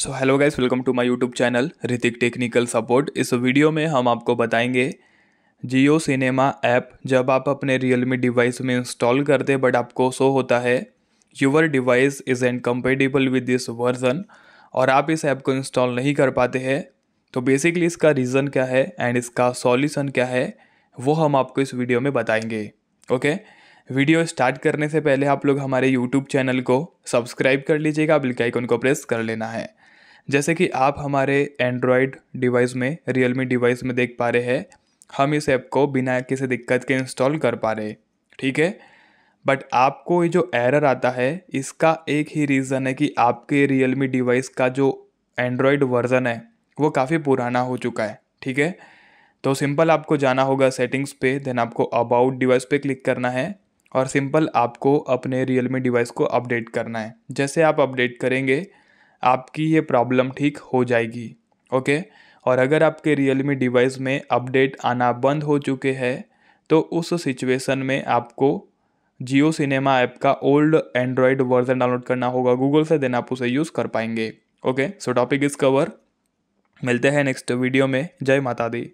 So hello guys welcome to my YouTube channel Hrithik technical support इस video में हम आपको बताएंगे जियो सिनेमा ऐप जब आप अपने रियलमी डिवाइस में इंस्टॉल करते बट आपको शो होता है your device is and compatible with this version और आप इस ऐप को इंस्टॉल नहीं कर पाते हैं तो बेसिकली इसका रीज़न क्या है एंड इसका सॉल्यूशन क्या है वो हम आपको इस वीडियो में बताएंगे ओके okay? वीडियो स्टार्ट करने से पहले आप लोग हमारे यूट्यूब चैनल को सब्सक्राइब कर लीजिएगा बिल के आइकन को प्रेस कर लेना है जैसे कि आप हमारे एंड्रॉयड डिवाइस में मी डिवाइस में देख पा रहे हैं हम इस ऐप को बिना किसी दिक्कत के इंस्टॉल कर पा रहे ठीक है बट आपको ये जो एरर आता है इसका एक ही रीज़न है कि आपके मी डिवाइस का जो एंड्रॉयड वर्ज़न है वो काफ़ी पुराना हो चुका है ठीक है तो सिंपल आपको जाना होगा सेटिंग्स पे देन आपको अबाउट डिवाइस पे क्लिक करना है और सिंपल आपको अपने रियल मी डिवाइस को अपडेट करना है जैसे आप अपडेट करेंगे आपकी ये प्रॉब्लम ठीक हो जाएगी ओके और अगर आपके रियल मी डिवाइस में अपडेट आना बंद हो चुके हैं तो उस सिचुएशन में आपको जियो सिनेमा ऐप का ओल्ड एंड्रॉयड वर्जन डाउनलोड करना होगा गूगल से देन आप उसे यूज़ कर पाएंगे okay so topic is cover मिलते हैं नेक्स्ट वीडियो में जय माता दी